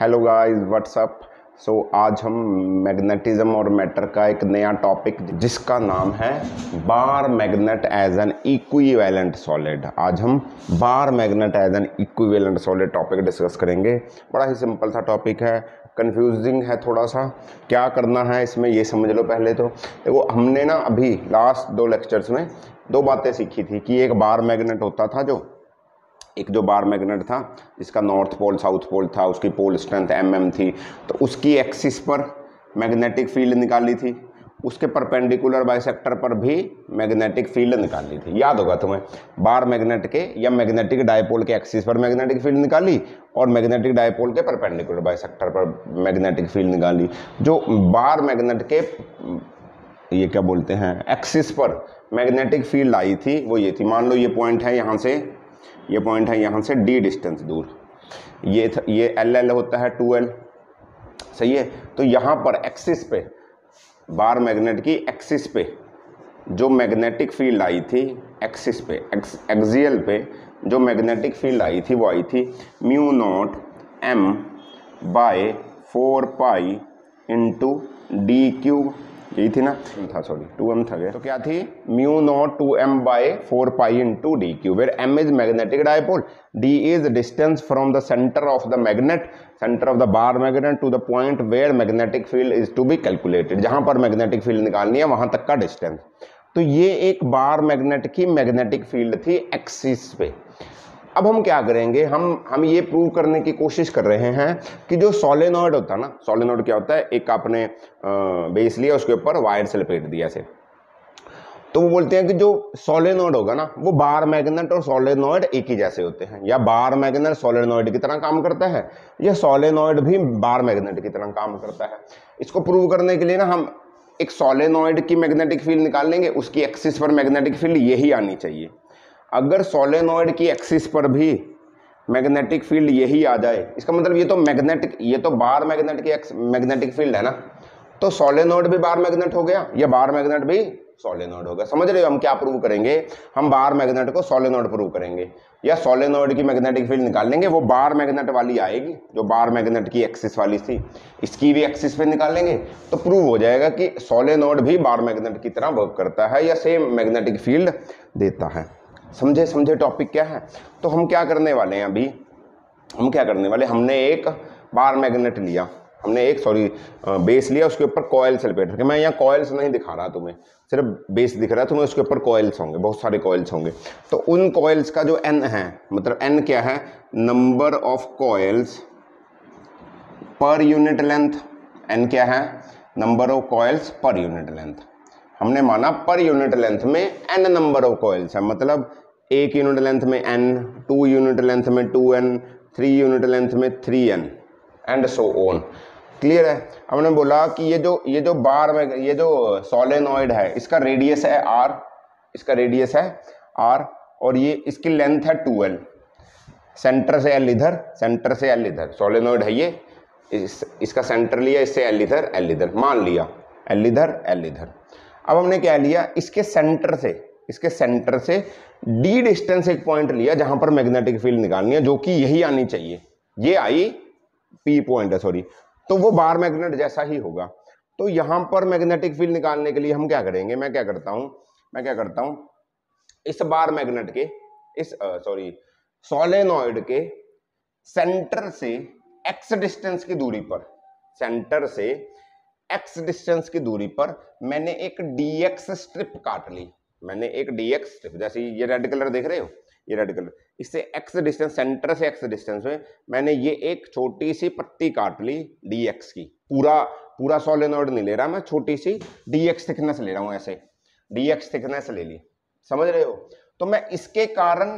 hello guys what's up सो आज हम magnetism और मैटर का एक नया टॉपिक जिसका नाम है bar magnet as an equivalent solid आज हम bar magnet as an equivalent solid topic discuss करेंगे बड़ा ही सिंपल सा टॉपिक है कंफ्यूजिंग है थोड़ा सा क्या करना है इसमें ये समझ लो पहले तो देखो हमने ना अभी लास्ट दो लेक्चर्स में दो बातें सीखी थी कि एक बार मैग्नेट होता था जो एक जो बार मैग्नेट था इसका नॉर्थ पोल साउथ पोल था उसकी पोल स्ट्रेंथ एम mm थी तो उसकी एक्सिस पर मैग्नेटिक फील्ड निकाली थी उसके परपेंडिकुलर बाइसेक्टर पर भी मैग्नेटिक फील्ड निकाली थी याद होगा तुम्हें बार मैग्नेट के या मैग्नेटिक डायपोल के एक्सिस पर मैग्नेटिक फील्ड निकाली और मैग्नेटिक डायपोल के परपेंडिकुलर बाइसेक्टर पर मैग्नेटिक फील्ड निकाली जो बार मैग्नेट के ये क्या बोलते हैं एक्सिस पर मैग्नेटिक फील्ड आई थी वो ये थी मान लो ये पॉइंट है यहाँ से ये पॉइंट है यहाँ से डी डिस्टेंस दूर ये ये एल एल होता है टू एल सही है तो यहाँ पर एक्सिस पे बार मैग्नेट की एक्सिस पे जो मैग्नेटिक फील्ड आई थी एक्सिस पे एक्स पे जो मैग्नेटिक फील्ड आई थी वो आई थी mu naught M by four pi into D cube यही थी ना था सॉरी टू एम था गया तो क्या थी mu naught two M by four pi into D cube where M is magnetic dipole D is distance from the centre of the magnet centre of the bar magnet to the point where magnetic field is to be calculated जहां पर magnetic field निकालनी है वहां तक का distance तो ये एक बार मैग्नेट की मैग्नेटिक फील्ड थी एक्सिस पे अब हम क्या करेंगे हम हम ये प्रूव करने की कोशिश कर रहे हैं कि जो सोलेनॉइड होता है ना सोलेनॉइड क्या होता है एक आपने बेस लिया उसके ऊपर वायर से लपेट दिया से तो वो बोलते हैं कि जो सोलेनॉइड होगा ना वो बार मैग्नेट और सोलेनॉइड एक ही जैसे होते हैं या बार मैग्नेट सोलेनॉइड की तरह काम करता है या सोलेनॉइड भी बार मैग्नेट की तरह काम करता है इसको प्रूव करने के लिए ना हम एक सोलेनॉइड की मैग्नेटिक फील्ड निकाल लेंगे उसकी एक्सिस पर मैग्नेटिक फील्ड यही आनी चाहिए अगर सोलेनोइड की एक्सिस पर भी मैग्नेटिक फील्ड यही आ जाए इसका मतलब ये तो मैग्नेटिक ये तो बार मैग्नेट की एक्स मैग्नेटिक फील्ड है ना तो सोलेनोइड भी बार मैग्नेट हो गया या बार मैग्नेट भी सोलेनोइड हो गया समझ रहे हो हम क्या प्रूव करेंगे हम बार मैग्नेट को सोलेनोइड प्रूव करेंगे या सोलेनोइड की मैग्नेटिक फील्ड निकाल लेंगे वो बार मैग्नेट वाली आएगी जो बार मैग्नेट की एक्सिस वाली थी इसकी भी एक्सिस पे निकाल लेंगे तो प्रूव हो जाएगा कि सोलेनोइड भी बार मैग्नेट की तरह वर्क करता है या सेम मैग्नेटिक फील्ड देता है समझे समझे टॉपिक क्या है तो हम क्या करने वाले हैं अभी हम क्या करने वाले हमने एक बार मैग्नेट लिया हमने एक सॉरी बेस लिया उसके ऊपर कॉयल्स लपेट रखे मैं यहाँ कॉयल्स नहीं दिखा रहा तुम्हें सिर्फ बेस दिख रहा है तुम्हें उसके ऊपर कॉयल्स होंगे बहुत सारे कॉयल्स होंगे तो उन कॉयल्स का जो एन है मतलब एन क्या है number of coils per unit length N क्या है number of coils per unit length हमने माना पर यूनिट लेंथ में एन नंबर ऑफ कॉइल्स है मतलब एक यूनिट लेंथ में एन टू यूनिट लेंथ में two N three unit length में three N and so on clear है हमने बोला कि ये जो ये जो बार में ये जो सोलेनॉइड है इसका रेडियस है आर इसका रेडियस है आर और ये इसकी लेंथ है टू एल सेंटर से एल इधर सेंटर से एल इधर सोलेनॉइड है ये इस, इसका सेंटर लिया इससे एल इधर एल इधर मान लिया एल इधर एल इधर अब हमने क्या लिया इसके सेंटर से इसके सेंटर से डी डिस्टेंस एक पॉइंट लिया जहां पर मैग्नेटिक फील्ड निकालनी है जो कि यही आनी चाहिए ये आई पी पॉइंट है सॉरी तो वो बार मैग्नेट जैसा ही होगा तो यहां पर मैग्नेटिक फील्ड निकालने के लिए हम क्या करेंगे मैं क्या करता हूं मैं क्या करता हूं इस बार मैग्नेट के इस सॉरी सोलेनॉइड के सेंटर से एक्स डिस्टेंस की दूरी पर सेंटर से एक्स डिस्टेंस की दूरी पर मैंने एक डी एक्स स्ट्रिप काट ली मैंने एक डी एक्स स्ट्रिप जैसे ये रेड कलर देख रहे हो ये रेड कलर इससे एक्स डिस्टेंस सेंटर से एक्स डिस्टेंस में मैंने ये एक छोटी सी पट्टी काट ली डी एक्स की पूरा पूरा सोलेनोइड नहीं ले रहा मैं छोटी सी डी एक्स थिकनेस ले रहा हूँ ऐसे डी एक्स थिकनेस ले ली समझ रहे हो तो मैं इसके कारण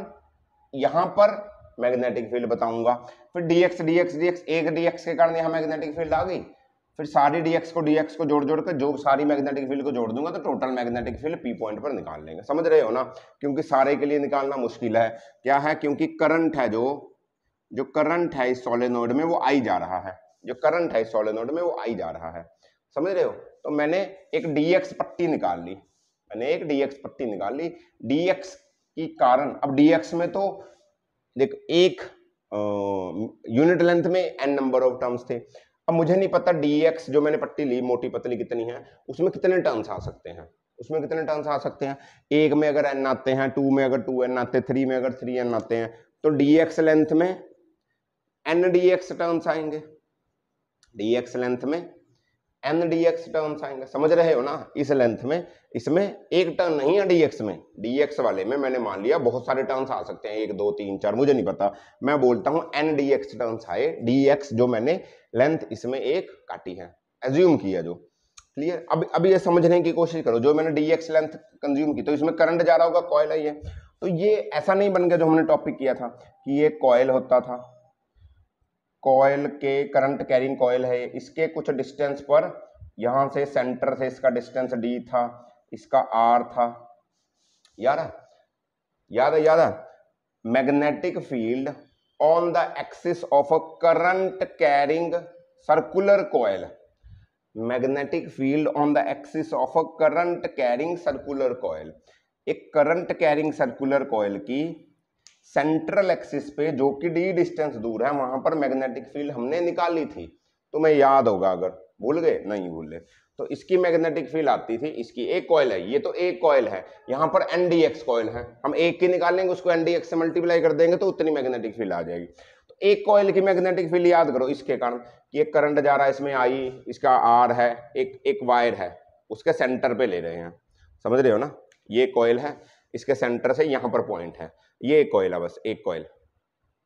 यहां पर मैग्नेटिक फील्ड बताऊंगा फिर डी एक्स डी एक डी के कारण यहां मैग्नेटिक फील्ड आ गई फिर सारी डीएक्स को डीएक्स को जोड़ जोड़ कर जो सारी मैग्नेटिक फील्ड को जोड़ दूंगा तो total magnetic field P point पर निकाल लेंगे समझ रहे हो ना क्योंकि सारे के लिए निकालना मुश्किल है क्या है क्योंकि करंट है जो जो करंट है इस सोलेनोड में वो आई जा रहा है जो करंट है इस सोलेनोड में वो आई जा रहा है समझ रहे हो तो मैंने एक डीएक्स पट्टी निकाल ली मैंने एक डीएक्स पट्टी निकाल ली डीएक्स की कारण अब डीएक्स में तो देख एक यूनिट लेंथ में एन नंबर ऑफ टर्म्स थे अब मुझे नहीं पता एक्स e जो मैंने पट्टी ली मोटी पतली कितनी है उसमें कितने टर्म्स आ सकते हैं उसमें कितने टर्म्स आ सकते हैं एक में अगर एन आते हैं टू में अगर टू एन आते हैं थ्री में अगर थ्री एन आते हैं तो एक्स लेंथ e में एन डी एक्स टर्म्स आएंगे dx e लेंथ में एन डी एक्स टर्म्स आएंगे समझ रहे हो ना इस लेंथ में इसमें एक टर्न नहीं है डीएक्स में डीएक्स वाले में मैंने मान लिया बहुत सारे टर्न आ सकते हैं एक दो तीन चार मुझे नहीं पता मैं बोलता हूं एन डीएक्स एक्स आए डीएक्स जो मैंने लेंथ इसमें एक काटी है एज्यूम किया जो क्लियर अब अब ये समझने की कोशिश करो जो मैंने डीएक्स लेंथ कंज्यूम की तो इसमें करंट जा रहा होगा कॉयल है तो ये ऐसा नहीं बन गया जो हमने टॉपिक किया था कि ये कॉयल होता था कॉयल के करंट कैरिंग कॉयल है इसके कुछ डिस्टेंस पर यहाँ से सेंटर से इसका डिस्टेंस डी था इसका आर था याद है याद है याद है magnetic field on the axis of a current carrying circular coil magnetic field on the axis of a current carrying circular coil एक करंट कैरिंग सर्कुलर कॉयल की सेंट्रल एक्सिस पे जो कि डी डिस्टेंस दूर है वहां पर मैग्नेटिक फील्ड हमने निकाली थी तुम्हें याद होगा अगर भूल गए नहीं भूले तो इसकी मैग्नेटिक फील्ड आती थी इसकी एक कॉयल है ये तो एक कॉयल है यहाँ पर एनडीएक्स कॉयल है हम एक की निकालेंगे उसको एनडीएक्स से मल्टीप्लाई कर देंगे तो उतनी मैग्नेटिक फील्ड आ जाएगी तो एक कॉयल की मैग्नेटिक फील्ड याद करो इसके कारण कि एक करंट जा रहा है इसमें आई इसका आर है एक एक वायर है उसके सेंटर पे ले रहे हैं समझ रहे हो ना ये कॉयल है इसके सेंटर से यहाँ पर पॉइंट है ये एक कॉयल है बस एक कॉयल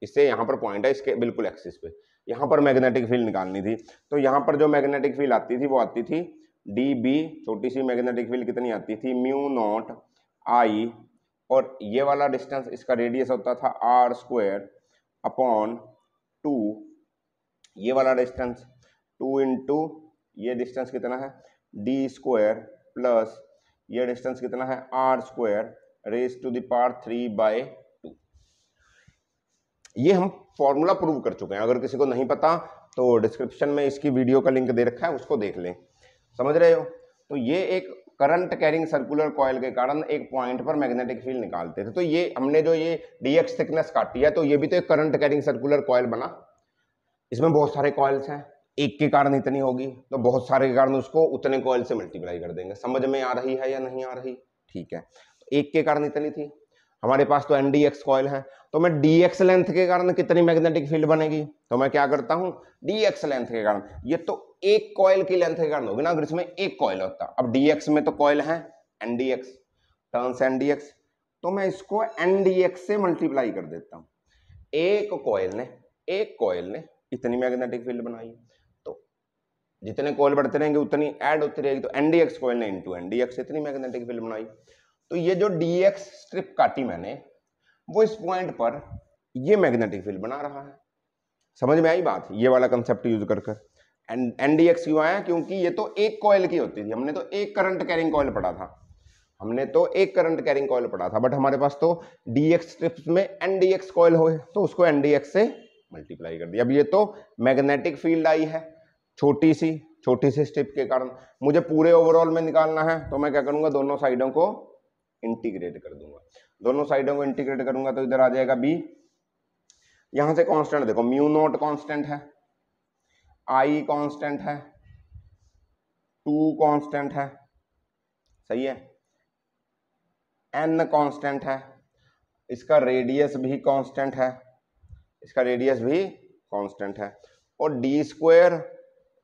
इससे यहाँ पर पॉइंट है इसके बिल्कुल एक्सिस पे यहाँ पर मैग्नेटिक फील्ड निकालनी थी तो यहाँ पर जो मैग्नेटिक फील्ड आती थी वो आती थी डी बी छोटी सी मैग्नेटिक फील्ड कितनी आती थी म्यू नॉट आई और ये वाला डिस्टेंस इसका रेडियस होता था आर स्क्वेयर अपॉन टू ये वाला डिस्टेंस टू टू ये डिस्टेंस कितना है डी स्क्वायर प्लस ये डिस्टेंस कितना है R square raise to the power three by ये हम फॉर्मूला प्रूव कर चुके हैं अगर किसी को नहीं पता तो डिस्क्रिप्शन में इसकी वीडियो का लिंक दे रखा है उसको देख लें समझ रहे हो तो ये एक करंट कैरिंग सर्कुलर कॉयल के कारण एक पॉइंट पर मैग्नेटिक फील्ड निकालते थे तो ये हमने जो ये डीएक्स थिकनेस काटी है तो ये भी तो एक करंट कैरिंग सर्कुलर कॉयल बना इसमें बहुत सारे कॉयल्स हैं एक के कारण इतनी होगी तो बहुत सारे के कारण उसको उतने कॉयल से मल्टीप्लाई कर देंगे समझ में आ रही है या नहीं आ रही ठीक है तो एक के कारण इतनी थी हमारे पास तो एनडीएक्स कॉयल है तो मैं डी एक्स लेंथ के कारण कितनी मैग्नेटिक फील्ड बनेगी तो मैं क्या करता हूं डी एक्स लेंथ के कारण ये तो एक कॉयल की लेंथ के कारण होगी ना अगर इसमें एक कॉयल होता अब डी एक्स में तो कॉयल है N D X turns N D X तो मैं इसको एन डी एक्स से मल्टीप्लाई कर देता हूं एक कॉयल ने एक कॉयल ने इतनी मैग्नेटिक फील्ड बनाई तो जितने कॉयल बढ़ते रहेंगे उतनी एड होती रहेगी तो एन डी एक्स कॉयल ने इंटू एन डी एक्स इतनी मैग्नेटिक फील्ड बनाई तो ये जो डी एक्स स्ट्रिप काटी मैंने वो इस पॉइंट पर ये मैग्नेटिक फील्ड बना रहा है समझ में आई बात ये वाला कंसेप्ट यूज कर कर एंड एन क्यों आया क्योंकि ये तो एक कॉयल की होती थी हमने तो एक करंट कैरिंग कॉयल पढ़ा था हमने तो एक करंट कैरिंग कॉयल पढ़ा था बट हमारे पास तो डीएक्स स्ट्रिप्स में एनडीएक्स कॉयल हो तो उसको एनडीएक्स से मल्टीप्लाई कर दिया अब ये तो मैग्नेटिक फील्ड आई है छोटी सी छोटी सी स्ट्रिप के कारण मुझे पूरे ओवरऑल में निकालना है तो मैं क्या करूंगा दोनों साइडों को इंटीग्रेट कर दूंगा दोनों साइडों को इंटीग्रेट करूंगा तो इधर आ जाएगा बी यहां से कांस्टेंट देखो म्यू नॉट कांस्टेंट है आई कांस्टेंट है टू कांस्टेंट है सही है एन कांस्टेंट है इसका रेडियस भी कांस्टेंट है इसका रेडियस भी कांस्टेंट है और डी स्क्वायर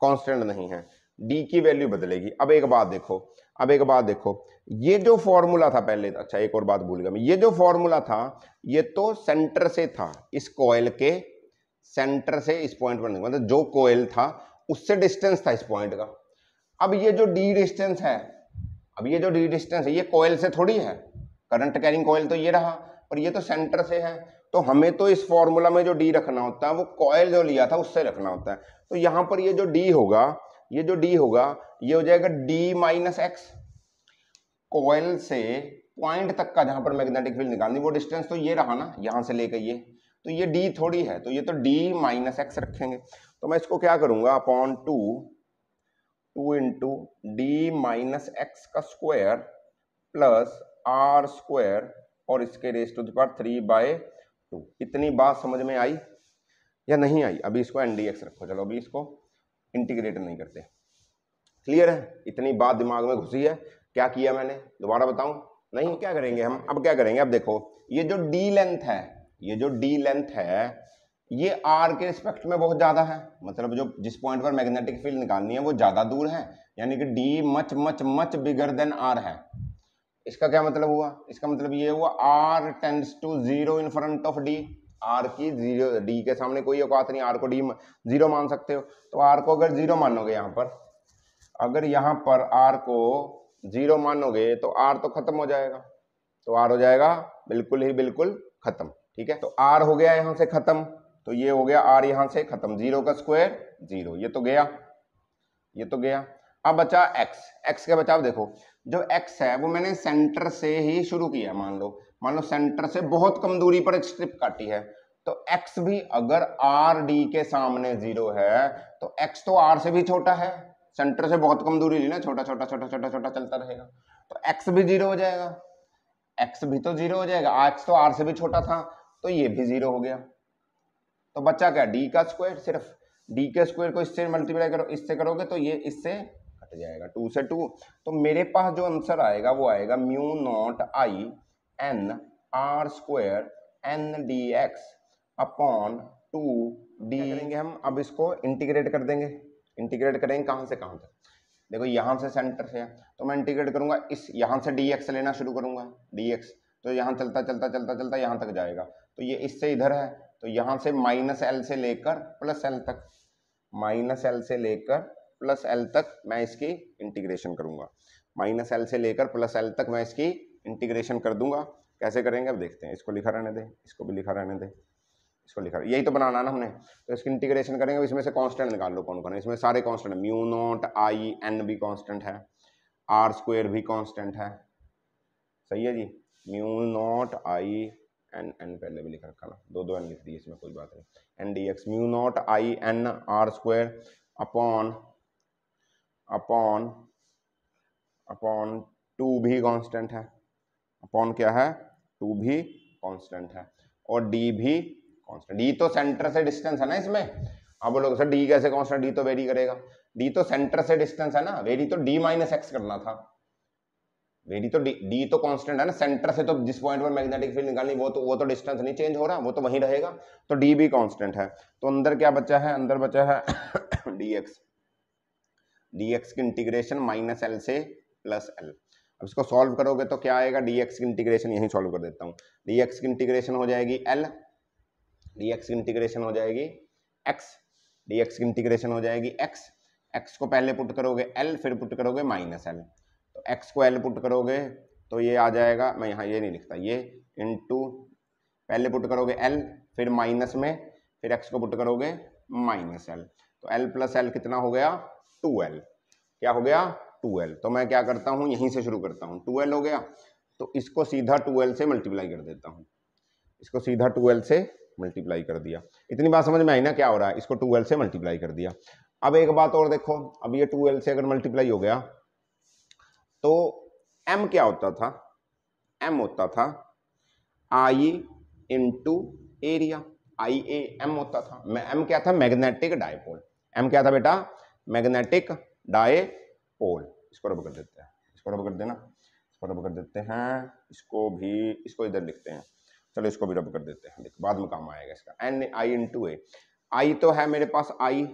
कांस्टेंट नहीं है डी की वैल्यू बदलेगी अब एक बात देखो अब एक बात देखो ये जो फॉर्मूला था पहले अच्छा एक और बात भूल गया मैं ये जो फॉर्मूला था ये तो सेंटर से था इस कोयल के सेंटर से इस पॉइंट पर मतलब जो कोयल था उससे डिस्टेंस था इस पॉइंट का अब ये जो डी डिस्टेंस है अब ये जो डी डिस्टेंस है ये कोयल से थोड़ी है करंट कैरिंग कोयल तो ये रहा और ये तो सेंटर से है तो हमें तो इस फॉर्मूला में जो डी रखना होता है वो कॉयल जो लिया था उससे रखना होता है तो यहाँ पर ये जो डी होगा ये जो डी होगा ये हो जाएगा डी माइनस एक्स कोयल से पॉइंट तक का जहां पर मैग्नेटिक फील्ड निकालनी वो डिस्टेंस तो ये रहा ना यहां से लेकर ये तो ये डी थोड़ी है तो ये तो डी माइनस एक्स रखेंगे तो मैं इसको क्या करूंगा upon two two into D minus X का स्क्वायर प्लस आर स्क्वायर और इसके raise to the three by two इतनी बात समझ में आई या नहीं आई अभी इसको एन डी एक्स रखो चलो अभी इसको इंटीग्रेट नहीं करते क्लियर है इतनी बात दिमाग में घुसी है क्या किया मैंने दोबारा बताऊं नहीं क्या करेंगे हम अब क्या करेंगे अब देखो ये जो डी लेंथ है ये जो डी लेंथ है ये आर के रिस्पेक्ट में बहुत ज़्यादा है मतलब जो जिस पॉइंट पर मैग्नेटिक फील्ड निकालनी है वो ज़्यादा दूर है यानी कि D much much much bigger than R है इसका क्या मतलब हुआ इसका मतलब ये हुआ R tends to zero in front of D R की जीरो डी के सामने कोई औकात नहीं आर को डी जीरो मान सकते हो तो आर को अगर जीरो मानोगे यहाँ पर अगर यहाँ पर आर को जीरो मानोगे तो आर तो खत्म हो जाएगा तो आर हो जाएगा बिल्कुल ही बिल्कुल खत्म ठीक है तो आर हो गया यहाँ से खत्म तो ये हो गया आर यहाँ से खत्म जीरो का स्क्वायर जीरो ये तो गया ये तो गया अब बचा x x का बचाव देखो जो x है वो मैंने सेंटर से ही शुरू किया मान लो मान लो सेंटर से बहुत कम दूरी पर एक स्ट्रिप काटी है तो x भी अगर आर डी के सामने जीरो है तो x तो r से भी छोटा है सेंटर से बहुत कम दूरी ली ना छोटा छोटा छोटा छोटा छोटा चलता रहेगा तो x भी जीरो हो जाएगा x भी तो जीरो हो जाएगा आज तो r से भी छोटा था तो ये भी जीरो हो गया तो बच्चा क्या d का स्क्वायर सिर्फ d के स्क्वायर को इससे मल्टीप्लाई करो इससे करोगे तो ये इससे हट जाएगा टू से टू तो मेरे पास जो आंसर आएगा वो आएगा mu naught I N R square N D X upon two D हम अब इसको इंटीग्रेट कर देंगे इंटीग्रेट करेंगे कहाँ से कहाँ तक देखो यहाँ से सेंटर से तो मैं इंटीग्रेट करूंगा इस यहाँ से डी एक्स लेना शुरू करूंगा डी एक्स तो यहाँ चलता चलता चलता चलता यहाँ तक जाएगा तो ये इससे इधर है तो यहाँ से माइनस एल से लेकर प्लस एल तक माइनस एल से लेकर प्लस एल तक मैं इसकी इंटीग्रेशन करूंगा माइनस एल से लेकर प्लस एल तक मैं इसकी इंटीग्रेशन कर दूंगा कैसे करेंगे अब देखते हैं इसको लिखा रहने दे इसको भी लिखा रहने दे इसको लिखा यही तो बनाना ना हमने तो इसकी इंटीग्रेशन करेंगे इसमें से कांस्टेंट निकाल लो कौन कौन है इसमें सारे constant mu naught I N भी कांस्टेंट है आर स्क्वेयर भी कांस्टेंट है सही है जी mu naught I N N पहले भी लिख रखा ना दो दो एन लिख दिए इसमें कोई बात नहीं N D X mu naught I N R square upon upon upon two भी कांस्टेंट है अपॉन क्या है टू भी कांस्टेंट है और डी भी कांस्टेंट डी तो सेंटर से डिस्टेंस है ना इसमें आप बोलोग सर डी कैसे कांस्टेंट डी तो वेरी करेगा डी तो सेंटर से डिस्टेंस है ना वेरी तो डी माइनस एक्स करना था वेरी तो डी डी तो कांस्टेंट है ना सेंटर से तो जिस पॉइंट पर मैग्नेटिक फील्ड निकालनी वो तो वो तो डिस्टेंस नहीं चेंज हो रहा वो तो वहीं रहेगा तो डी भी कांस्टेंट है तो अंदर क्या बचा है अंदर बचा है डी एक्स डी एक्स की इंटीग्रेशन माइनस एल से प्लस एल अब इसको सॉल्व करोगे तो क्या आएगा डी एक्स की इंटीग्रेशन यहीं सॉल्व कर देता हूँ डी एक्स की इंटीग्रेशन हो जाएगी एल डी एक्स की इंटीग्रेशन हो जाएगी एक्स डी एक्स की इंटीग्रेशन हो जाएगी एक्स एक्स को पहले पुट करोगे एल फिर पुट करोगे माइनस एल तो एक्स को एल पुट करोगे तो ये आ जाएगा मैं यहाँ ये नहीं लिखता ये टू पहले पुट करोगे एल फिर माइनस में फिर एक्स को पुट करोगे माइनस एल तो एल प्लस एल कितना हो गया टू एल क्या हो गया टू एल तो मैं क्या करता हूँ यहीं से शुरू करता हूँ टू एल हो गया तो इसको सीधा टू एल से मल्टीप्लाई कर देता हूँ इसको सीधा टू एल से मल्टीप्लाई कर दिया इतनी बात समझ में आई ना क्या हो रहा है इसको टू एल से मल्टीप्लाई कर दिया अब एक बात और देखो अब ये टू एल से अगर मल्टीप्लाई हो गया तो एम क्या होता था एम होता था I into area I A M होता था मैं एम क्या था मैग्नेटिक डायपोल एम क्या था बेटा मैग्नेटिक पोल इसको रब कर देते हैं इसको रब कर देना इसको रब कर देते हैं इसको भी इसको इधर लिखते हैं चलो इसको भी रब कर देते हैं देखो बाद में काम आएगा इसका एन आई इन टू ए आई तो है मेरे पास आई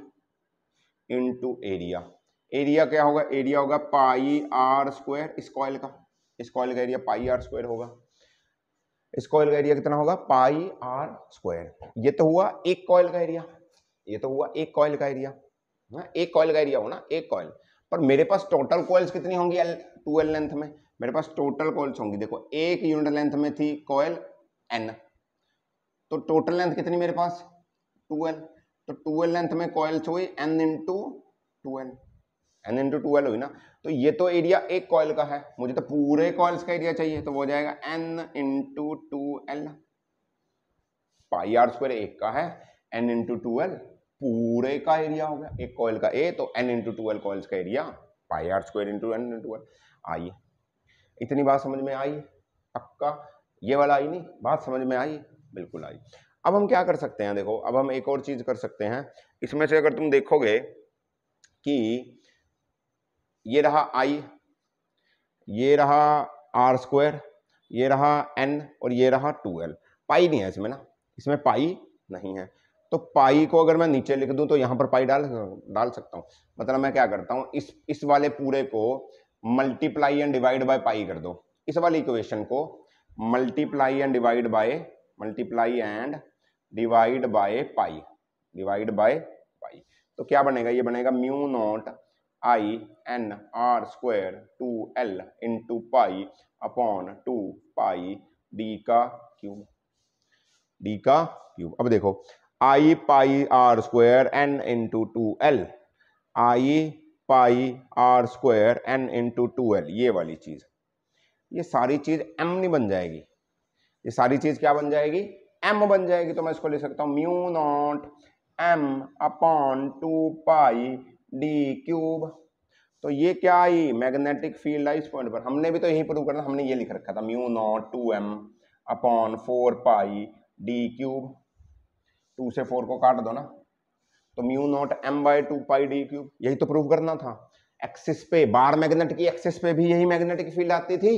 टू एरिया एरिया क्या होगा एरिया होगा पाई आर स्क्वायर इस का इस का एरिया पाई आर स्क्वायर होगा इस कॉयल का एरिया कितना होगा पाई आर स्क्वायर ये तो हुआ एक कॉयल का एरिया ये तो हुआ एक कॉयल का एरिया ना एक कॉयल का एरिया हो ना एक कॉयल पर मेरे पास टोटल कॉयल्स कितनी होंगी एल टू एल लेंथ में मेरे पास टोटल कॉयल्स होंगी देखो एक यूनिट लेंथ में थी कॉयल एन तो टोटल लेंथ कितनी मेरे पास टू एल तो टू एल लेंथ में कॉयल्स हुई N into two L N into two L हुई ना तो ये तो एरिया एक कॉयल का है मुझे तो पूरे कॉयल्स का एरिया चाहिए तो वो जाएगा N into two L pi R square एक का है एन इंटू टू एल पूरे का एरिया हो गया एक कॉयल का ए तो N into two L L coils का area pi R square into N into L आइए इतनी बात समझ में आई पक्का ये वाला आई नहीं बात समझ में आई बिल्कुल आई अब हम क्या कर सकते हैं देखो अब हम एक और चीज़ कर सकते हैं इसमें से अगर तुम देखोगे कि ये रहा आई ये रहा आर स्क्वायर ये रहा एन और ये रहा टू पाई नहीं है इसमें ना इसमें पाई नहीं है तो पाई को अगर मैं नीचे लिख दूं तो यहां पर पाई डाल डाल सकता हूं मतलब मैं क्या करता हूं इस इस वाले पूरे को multiply and divide by pi कर दो इस वाले इक्वेशन को multiply and divide by multiply and divide by pi divide by pi तो क्या बनेगा ये बनेगा mu naught I N R square two L into pi upon two pi D का क्यूब डी का क्यूब अब देखो I pi R square N into two L I pi R square N into two L ये वाली चीज़ ये सारी चीज़ M नहीं बन जाएगी ये सारी चीज़ क्या बन जाएगी एम बन जाएगी तो मैं इसको ले सकता हूँ mu naught M upon two pi D cube तो ये क्या आई मैग्नेटिक फील्ड आई इस पॉइंट पर हमने भी तो यही प्रूव करना हमने ये लिख रखा था mu naught two M upon four pi D cube two से फोर को काट दो ना तो mu naught M by two pi D cube यही तो प्रूव करना था एक्सिस पे बार मैग्नेट की एक्सिस पे भी यही मैग्नेटिक फील्ड आती थी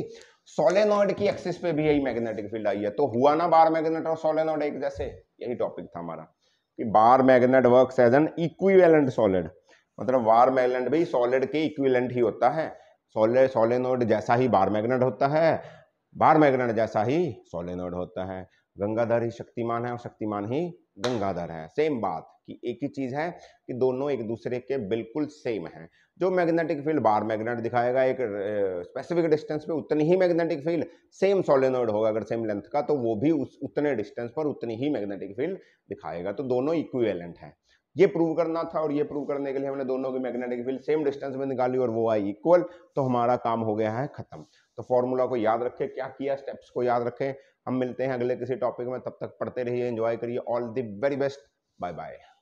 सोलेनोइड की एक्सिस पे भी यही मैग्नेटिक फील्ड आई है तो हुआ ना बार मैग्नेट और सोलेनोइड एक जैसे यही टॉपिक था हमारा कि bar magnet works as an equivalent solid मतलब बार मैग्नेट भी सॉलिड के इक्विवेलेंट ही होता है सोले सोलेनोइड जैसा ही बार मैग्नेट होता है बार मैग्नेट जैसा ही सोलेनोइड होता है गंगाधर ही शक्तिमान है और शक्तिमान ही गंगाधर है सेम बात कि एक ही चीज़ है कि दोनों एक दूसरे के बिल्कुल सेम हैं जो मैग्नेटिक फील्ड बार मैग्नेट दिखाएगा एक स्पेसिफिक डिस्टेंस पे उतनी ही मैग्नेटिक फील्ड सेम सोलिनोइड होगा अगर सेम लेंथ का तो वो भी उस उतने डिस्टेंस पर उतनी ही मैग्नेटिक फील्ड दिखाएगा तो दोनों इक्विवेलेंट हैं ये प्रूव करना था और ये प्रूव करने के लिए हमने दोनों की मैग्नेटिक फील्ड सेम डिस्टेंस में निकाली और वो आई इक्वल तो हमारा काम हो गया है खत्म तो फॉर्मूला को याद रखें क्या किया स्टेप्स को याद रखें हम मिलते हैं अगले किसी टॉपिक में तब तक पढ़ते रहिए एंजॉय करिए all the very best bye bye